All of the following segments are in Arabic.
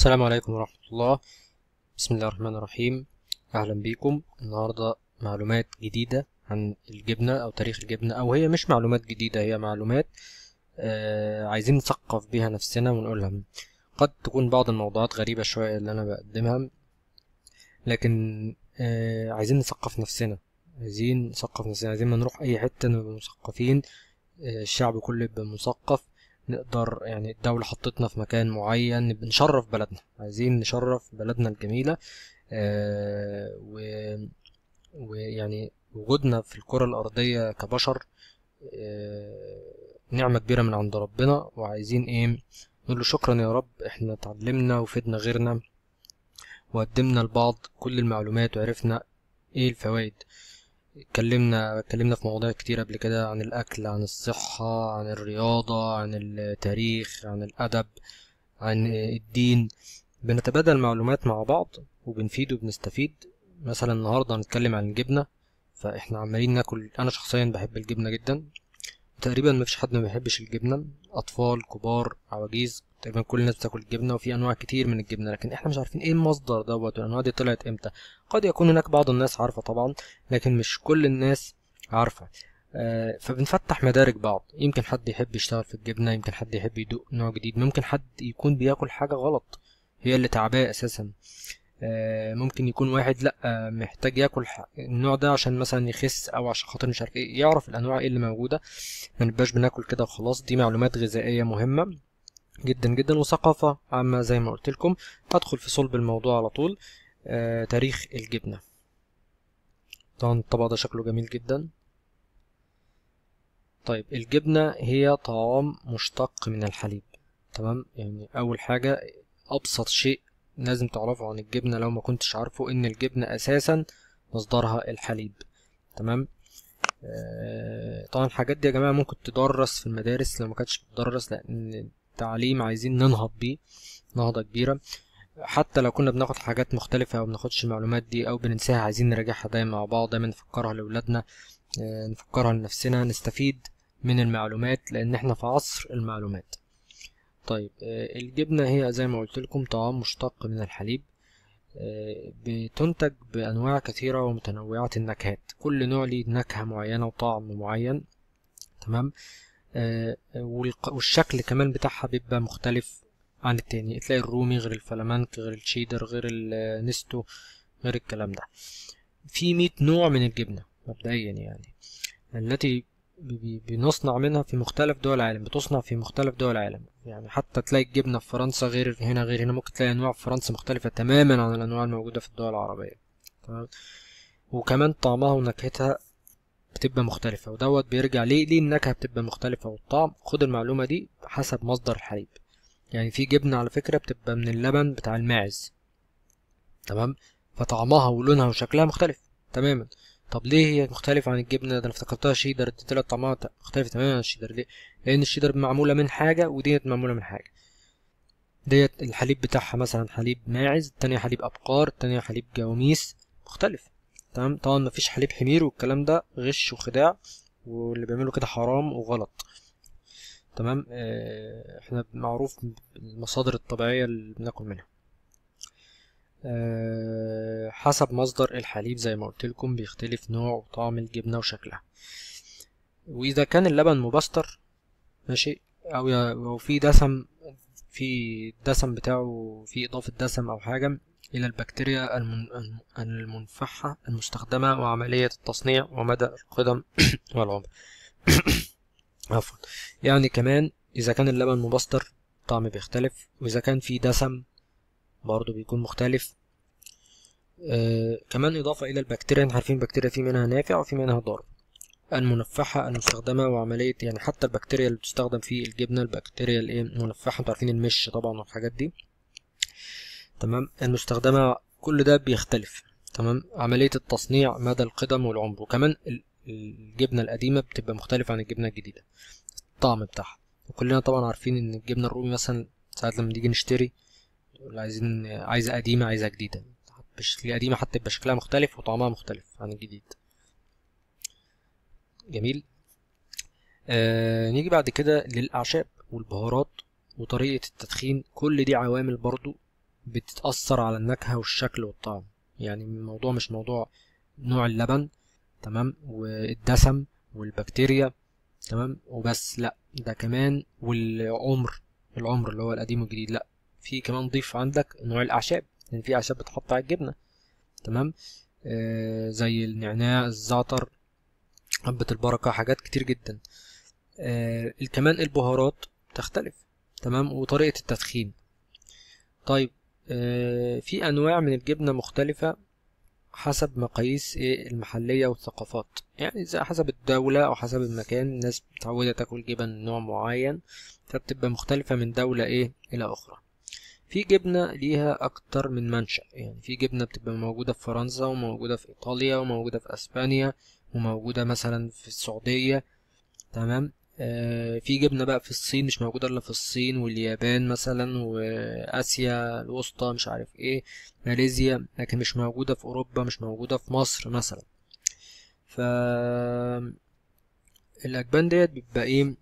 السلام عليكم ورحمة الله بسم الله الرحمن الرحيم أهلا بيكم النهاردة معلومات جديدة عن الجبنة أو تاريخ الجبنة أو هي مش معلومات جديدة هي معلومات آه عايزين نثقف بيها نفسنا ونقولها قد تكون بعض الموضوعات غريبة شوية اللي أنا بقدمها لكن آه عايزين نثقف نفسنا عايزين نثقف نفسنا عايزين ما نروح أي حتة نبقى مثقفين آه الشعب كله يبقى مثقف نقدر يعني الدولة حطتنا في مكان معين بنشرف بلدنا عايزين نشرف بلدنا الجميلة آه، و ويعني وجودنا في الكرة الأرضية كبشر آه، نعمة كبيرة من عند ربنا وعايزين ايه نقول له شكرا يا رب احنا اتعلمنا وفدنا غيرنا وقدمنا لبعض كل المعلومات وعرفنا ايه الفوائد اتكلمنا اتكلمنا في مواضيع كتير قبل كده عن الاكل عن الصحه عن الرياضه عن التاريخ عن الادب عن الدين بنتبادل معلومات مع بعض وبنفيد وبنستفيد مثلا النهارده هنتكلم عن الجبنه فاحنا عمالين ناكل انا شخصيا بحب الجبنه جدا تقريبا مفيش حد ما بيحبش الجبنه اطفال كبار عواجيز تقريبا كل الناس بتاكل الجبنه وفي انواع كتير من الجبنه لكن احنا مش عارفين ايه المصدر دوت والانواع دي طلعت امتى قد يكون هناك بعض الناس عارفه طبعا لكن مش كل الناس عارفه آه فبنفتح مدارك بعض يمكن حد يحب يشتغل في الجبنه يمكن حد يحب يدوق نوع جديد ممكن حد يكون بياكل حاجه غلط هي اللي تعباه اساسا آه ممكن يكون واحد لا محتاج ياكل النوع ده عشان مثلا يخس او عشان خاطر مش عارف ايه يعرف الانواع ايه اللي موجوده ما نبقاش بناكل كده وخلاص دي معلومات غذائيه مهمه جدا جدا وثقافة عامة زي ما قلت لكم هدخل في صلب الموضوع على طول آه تاريخ الجبنة طبعا الطبق ده شكله جميل جدا طيب الجبنة هي طعام مشتق من الحليب تمام يعني أول حاجة أبسط شيء لازم تعرفه عن الجبنة لو ما كنتش عارفه إن الجبنة أساسا مصدرها الحليب تمام آه طبعا الحاجات دي يا جماعة ممكن تدرس في المدارس لو ما كانتش بتدرس لأن التعليم عايزين ننهض بيه نهضة كبيرة حتى لو كنا بناخد حاجات مختلفة أو بناخدش المعلومات دي أو بننساها عايزين نراجعها دايما مع بعض دايما نفكرها لأولادنا آه، نفكرها لنفسنا نستفيد من المعلومات لأن احنا في عصر المعلومات طيب آه، الجبنة هي زي ما قلت لكم طعام مشتق من الحليب آه، بتنتج بأنواع كثيرة ومتنوعة النكهات كل نوع ليه نكهة معينة وطعم معين تمام آه، والشكل كمان بتاعها بيبقى مختلف عن التاني تلاقي الرومي غير الفلامنك غير الشيدر غير النستو غير الكلام ده في مية نوع من الجبنة مبدئيا يعني التي بنصنع منها في مختلف دول العالم بتصنع في مختلف دول العالم يعني حتى تلاقي الجبنة في فرنسا غير هنا غير هنا ممكن تلاقي أنواع في فرنسا مختلفة تماما عن الأنواع الموجودة في الدول العربية تمام وكمان طعمها ونكهتها بتبقى مختلفة ودوت بيرجع ليه ليه النكهة بتبقى مختلفة والطعم خد المعلومة دي حسب مصدر الحليب يعني في جبنة على فكرة بتبقى من اللبن بتاع الماعز تمام فطعمها ولونها وشكلها مختلف تماما طب ليه هي مختلفة عن الجبنة ده انا افتكرتها شيدر اديت لها طعمها مختلفة تماما عن الشيدر ليه؟ لأن الشيدر معمولة من حاجة وديت معمولة من حاجة ديت الحليب بتاعها مثلا حليب ماعز التانية حليب أبقار التانية حليب جواميس مختلف تمام طبعا مفيش حليب حمير والكلام ده غش وخداع واللي بيعملوا كده حرام وغلط تمام آه احنا معروف المصادر الطبيعية اللي بناكل منها آه حسب مصدر الحليب زي ما قلت لكم بيختلف نوع وطعم الجبنة وشكلها وإذا كان اللبن مبستر ماشي أو, لو في دسم في الدسم بتاعه في إضافة دسم أو حاجة إلى البكتيريا المنفحة المستخدمة وعملية التصنيع ومدى القدم والعمر عفوا يعني كمان إذا كان اللبن مبستر طعم بيختلف وإذا كان في دسم برضه بيكون مختلف آه كمان إضافة إلى البكتيريا احنا عارفين بكتيريا في منها نافع وفي منها ضار المنفحة المستخدمة وعملية يعني حتى البكتيريا اللي بتستخدم في الجبنة البكتيريا الإيه انتوا عارفين المش طبعا والحاجات دي تمام المستخدمة كل ده بيختلف تمام عملية التصنيع مدى القدم والعمر وكمان الجبنة القديمة بتبقى مختلفة عن الجبنة الجديدة الطعم بتاعها وكلنا طبعا عارفين ان الجبنة الرومي مثلا ساعات لما نيجي نشتري عايزين عايزة قديمة عايزة جديدة بشكل قديمة حتى يبقى شكلها مختلف وطعمها مختلف عن الجديد جميل آه نيجي بعد كده للأعشاب والبهارات وطريقة التدخين كل دي عوامل برضو بتتأثر على النكهة والشكل والطعم يعني الموضوع مش موضوع نوع اللبن تمام والدسم والبكتيريا تمام وبس لا ده كمان والعمر العمر اللي هو القديم والجديد لا في كمان ضيف عندك نوع الأعشاب لأن يعني في أعشاب بتحط على الجبنة تمام آه زي النعناع الزعتر حبة البركة حاجات كتير جدا آه كمان البهارات تختلف تمام وطريقة التدخين طيب آه، في أنواع من الجبنة مختلفة حسب مقاييس إيه المحلية والثقافات يعني إذا حسب الدولة أو حسب المكان الناس متعودة تاكل جبن نوع معين فبتبقى مختلفة من دولة إيه إلى أخرى في جبنة ليها أكتر من منشأ يعني في جبنة بتبقى موجودة في فرنسا وموجودة في إيطاليا وموجودة في أسبانيا وموجودة مثلا في السعودية تمام آه، في جبنة بقى في الصين مش موجودة إلا في الصين واليابان مثلا وآسيا الوسطى مش عارف إيه ماليزيا لكن مش موجودة في أوروبا مش موجودة في مصر مثلا ف الأجبان ديت بيبقى إيه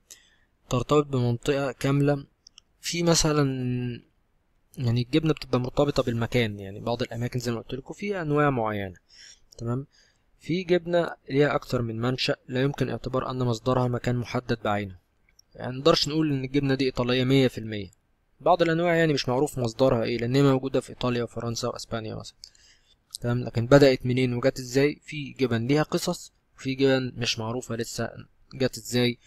ترتبط بمنطقة كاملة في مثلا يعني الجبنة بتبقى مرتبطة بالمكان يعني بعض الأماكن زي ما قلت لكم في أنواع معينة تمام في جبنة ليها أكتر من منشأ لا يمكن اعتبار أن مصدرها مكان محدد بعينه يعني منقدرش نقول إن الجبنة دي إيطالية مية في المية بعض الأنواع يعني مش معروف مصدرها إيه لأن هي موجودة في إيطاليا وفرنسا وأسبانيا مثلا تمام لكن بدأت منين وجت إزاي في جبن ليها قصص وفي جبن مش معروفة لسه جت إزاي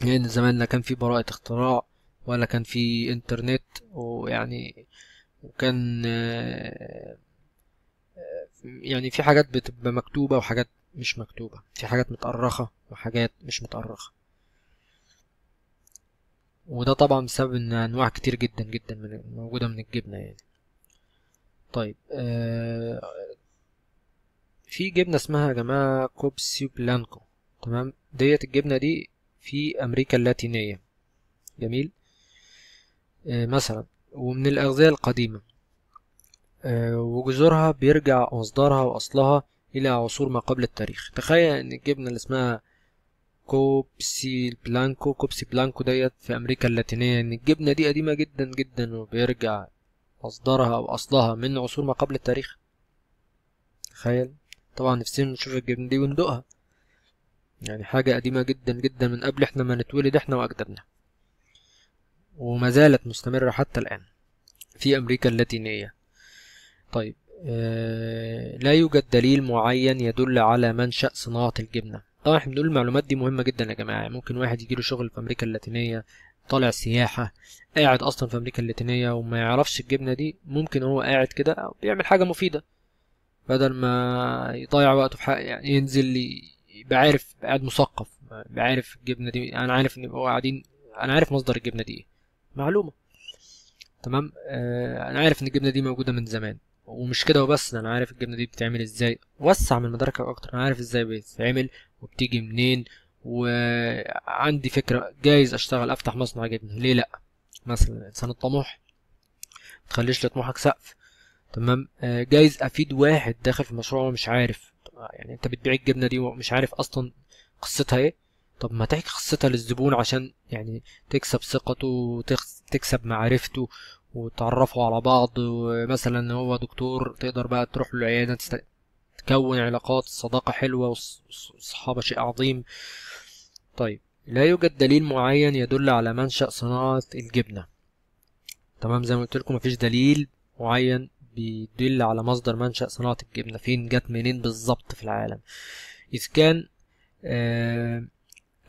لأن يعني زمان لا كان في براءة اختراع ولا كان في إنترنت ويعني وكان يعني في حاجات بتبقى مكتوبة وحاجات مش مكتوبة في حاجات متأرخة وحاجات مش متأرخة وده طبعا بسبب ان انواع كتير جدا جدا من موجودة من الجبنة يعني طيب آه، في جبنة اسمها يا جماعة كوبسيو بلانكو تمام ديت الجبنة دي في أمريكا اللاتينية جميل آه، مثلا ومن الأغذية القديمة آه، وجذورها بيرجع مصدرها وأصلها إلى عصور ما قبل التاريخ تخيل إن الجبنة اللي اسمها كوبسي بلانكو كوبسي بلانكو ديت في أمريكا اللاتينية إن الجبنة دي قديمة جدا جدا وبيرجع مصدرها وأصلها من عصور ما قبل التاريخ تخيل طبعا نفسنا نشوف الجبنة دي وندوقها يعني حاجة قديمة جدا جدا من قبل احنا ما نتولد احنا وأجدادنا وما زالت مستمرة حتى الآن في أمريكا اللاتينية طيب آه، لا يوجد دليل معين يدل على منشأ صناعة الجبنة طبعا احنا بنقول المعلومات دي مهمة جدا يا جماعة يعني ممكن واحد يجيله شغل في أمريكا اللاتينية طالع سياحة قاعد أصلا في أمريكا اللاتينية وما يعرفش الجبنة دي ممكن هو قاعد كده بيعمل حاجة مفيدة بدل ما يضيع وقته في حاجة يعني ينزل يبقى عارف قاعد مثقف يبقى عارف الجبنة دي أنا عارف إن هو قاعدين أنا عارف مصدر الجبنة دي إيه معلومة تمام آه أنا عارف إن الجبنة دي موجودة من زمان ومش كده وبس ده انا عارف الجبنه دي بتتعمل ازاي وسع من مداركك اكتر انا عارف ازاي بتتعمل وبتيجي منين وعندي فكره جايز اشتغل افتح مصنع جبنه ليه لا مثلا الانسان الطموح متخليش لطموحك سقف تمام آه، جايز افيد واحد داخل في مشروع ومش عارف يعني انت بتبيع الجبنه دي ومش عارف اصلا قصتها ايه طب ما تحكي قصتها للزبون عشان يعني تكسب ثقته وتكسب معرفته وتعرفوا على بعض ومثلا هو دكتور تقدر بقى تروح له العيادة تست... تكون علاقات صداقة حلوة والصحابة شيء عظيم طيب لا يوجد دليل معين يدل على منشأ صناعة الجبنة تمام زي ما قلت لكم مفيش دليل معين بيدل على مصدر منشأ صناعة الجبنة فين جت منين بالظبط في العالم إذ كان آه،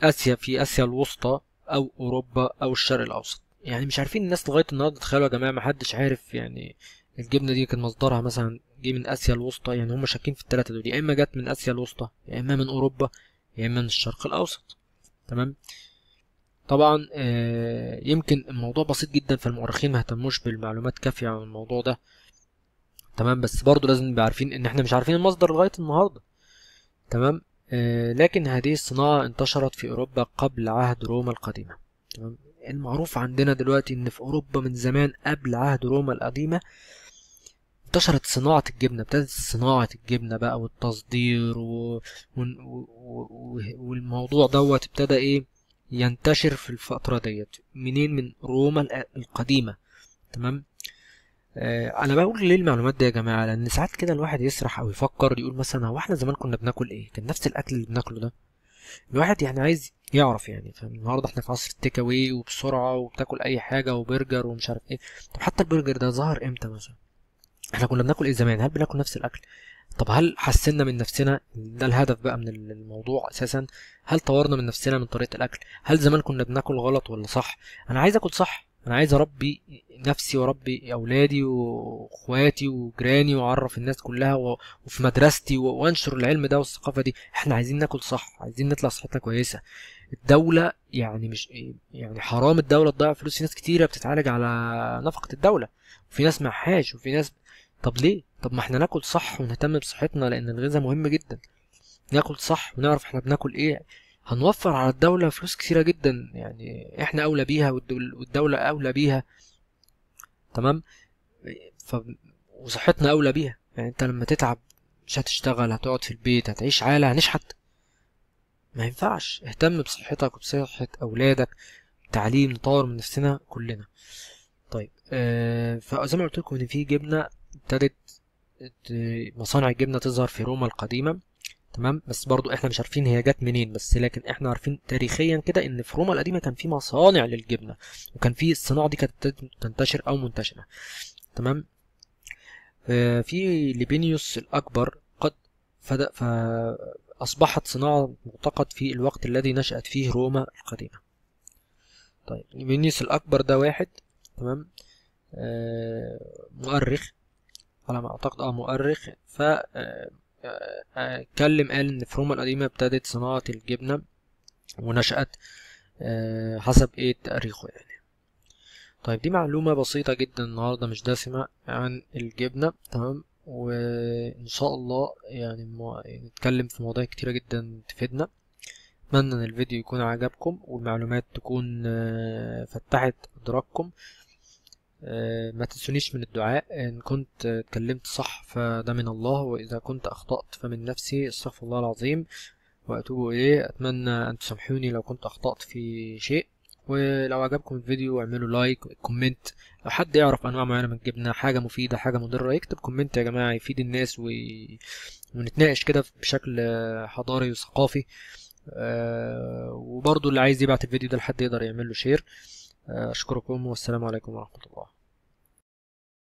آسيا في آسيا الوسطى أو أوروبا أو الشرق الأوسط يعني مش عارفين الناس لغايه النهارده تخيلوا يا جماعه ما حدش عارف يعني الجبنه دي كان مصدرها مثلا جه من اسيا الوسطى يعني هم شاكين في الثلاثه دول يا اما جت من اسيا الوسطى يا اما من اوروبا يا اما من الشرق الاوسط تمام طبعا آه، يمكن الموضوع بسيط جدا فالمؤرخين ما اهتموش بالمعلومات كافيه عن الموضوع ده تمام بس برضه لازم نبقى عارفين ان احنا مش عارفين المصدر لغايه النهارده تمام آه، لكن هذه الصناعه انتشرت في اوروبا قبل عهد روما القديمه تمام المعروف عندنا دلوقتي ان في اوروبا من زمان قبل عهد روما القديمه انتشرت صناعة الجبنة ابتدت صناعة الجبنة بقى والتصدير و... و... و... والموضوع دوت ابتدى ايه ينتشر في الفترة ديت منين من روما القديمة تمام آه انا بقول ليه المعلومات دي يا جماعة لان ساعات كده الواحد يسرح او يفكر يقول مثلا هو احنا زمان كنا بناكل ايه كان نفس الاكل اللي بناكله ده الواحد يعني عايز يعرف يعني فالنهارده احنا في عصر التيك اواي وبسرعه وبتاكل اي حاجه وبرجر ومش عارف ايه طب حتى البرجر ده ظهر امتى مثلا احنا كنا بناكل ايه زمان هل بناكل نفس الاكل طب هل حسنا من نفسنا ده الهدف بقى من الموضوع اساسا هل طورنا من نفسنا من طريقه الاكل هل زمان كنا بناكل غلط ولا صح انا عايز اكل صح انا عايز اربي نفسي واربي اولادي واخواتي وجيراني واعرف الناس كلها و... وفي مدرستي و... وانشر العلم ده والثقافه دي احنا عايزين ناكل صح عايزين نطلع صحتنا كويسه الدوله يعني مش يعني حرام الدوله تضيع فلوس في ناس كتيره بتتعالج على نفقه الدوله وفي ناس معهاش وفي ناس طب ليه طب ما احنا ناكل صح ونهتم بصحتنا لان الغذاء مهم جدا ناكل صح ونعرف احنا بناكل ايه هنوفر على الدولة فلوس كتيرة جدا يعني احنا اولى بيها والدولة اولى بيها تمام ف... وصحتنا اولى بيها يعني انت لما تتعب مش هتشتغل هتقعد في البيت هتعيش عالة هنشحت ما ينفعش اهتم بصحتك وبصحة أولادك تعليم نطور من نفسنا كلنا طيب آه فزي ما قلت لكم إن في جبنة ابتدت مصانع الجبنة تظهر في روما القديمة تمام بس برضو احنا مش عارفين هي جت منين بس لكن احنا عارفين تاريخيا كده ان في روما القديمه كان في مصانع للجبنه وكان في الصناعه دي كانت تنتشر او منتشره تمام آه، في ليبينيوس الاكبر قد فدا ف... أصبحت صناعة معتقد في الوقت الذي نشأت فيه روما القديمة طيب فينيوس الأكبر ده واحد تمام آه، مؤرخ على ما أعتقد أه مؤرخ ف اتكلم آه، آه، قال إن في روما القديمة ابتدت صناعة الجبنة ونشأت حسب ايه تاريخه يعني طيب دي معلومة بسيطة جدا النهاردة مش دسمة عن الجبنة تمام وان شاء الله يعني نتكلم في مواضيع كتيره جدا تفيدنا اتمنى ان الفيديو يكون عجبكم والمعلومات تكون آه، فتحت ادراككم آه، ما تنسونيش من الدعاء ان كنت اتكلمت صح فده من الله واذا كنت اخطات فمن نفسي استغفر الله العظيم واتوب اليه اتمنى ان تسامحوني لو كنت اخطات في شيء ولو عجبكم الفيديو اعملوا لايك كومنت لو حد يعرف انواع معينه من الجبنه حاجه مفيده حاجه مضره يكتب كومنت يا جماعه يفيد الناس و... ونتناقش كده بشكل حضاري وثقافي أه وبرضو اللي عايز يبعت الفيديو ده لحد يقدر يعمل له شير آه، اشكركم والسلام عليكم ورحمه الله